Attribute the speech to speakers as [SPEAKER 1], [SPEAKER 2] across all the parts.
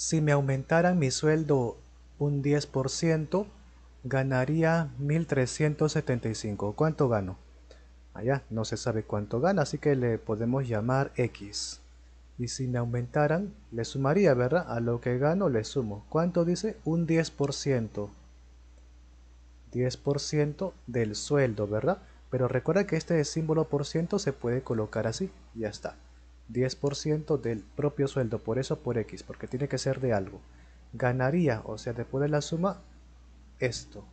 [SPEAKER 1] Si me aumentaran mi sueldo un 10%, ganaría 1375. ¿Cuánto gano? Allá no se sabe cuánto gana, así que le podemos llamar X. Y si me aumentaran, le sumaría, ¿verdad? A lo que gano le sumo. ¿Cuánto dice? Un 10%. 10% del sueldo, ¿verdad? Pero recuerda que este símbolo por ciento se puede colocar así. Ya está. 10% del propio sueldo por eso por X, porque tiene que ser de algo. Ganaría, o sea, después de la suma, esto.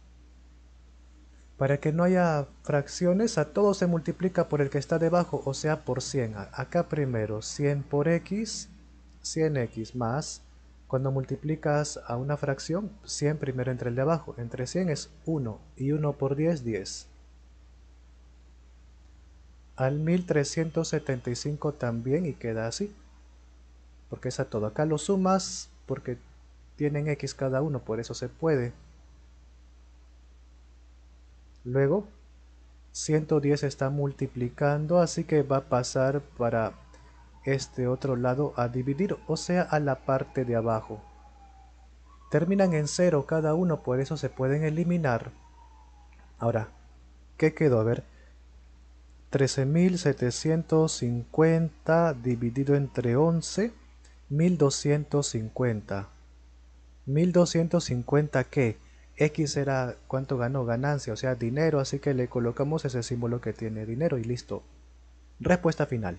[SPEAKER 1] Para que no haya fracciones, a todo se multiplica por el que está debajo, o sea, por 100. Acá primero, 100 por X, 100X más. Cuando multiplicas a una fracción, 100 primero entre el de abajo. Entre 100 es 1 y 1 por 10, 10 al 1375 también y queda así. Porque es a todo. Acá lo sumas porque tienen x cada uno, por eso se puede. Luego, 110 está multiplicando, así que va a pasar para este otro lado a dividir, o sea, a la parte de abajo. Terminan en 0 cada uno, por eso se pueden eliminar. Ahora, ¿qué quedó? A ver, 13.750 dividido entre 11, 1.250. 1.250 que X era cuánto ganó ganancia, o sea, dinero, así que le colocamos ese símbolo que tiene dinero y listo. Respuesta final.